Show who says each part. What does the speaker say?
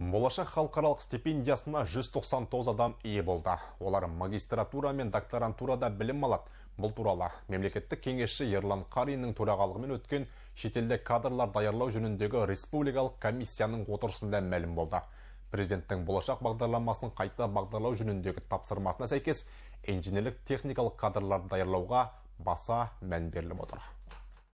Speaker 1: болашақ халықаралық стипендиясына 199 адам ие болды олар магистратура мен докторантурада білім алады бұл туралы мемлекеттік кеңесші ерлан қариннің төрағалығымен өткен шетелде кадрлар даярлау жөніндегі республикалық комиссияның отырысында мәлім болды президенттің болашақ бағдарламасының қайта бағдарлау жөніндегі тапсырмасына сәйкес инженерлік техникалық кадрларды даярлауға баса мән беріліп отыр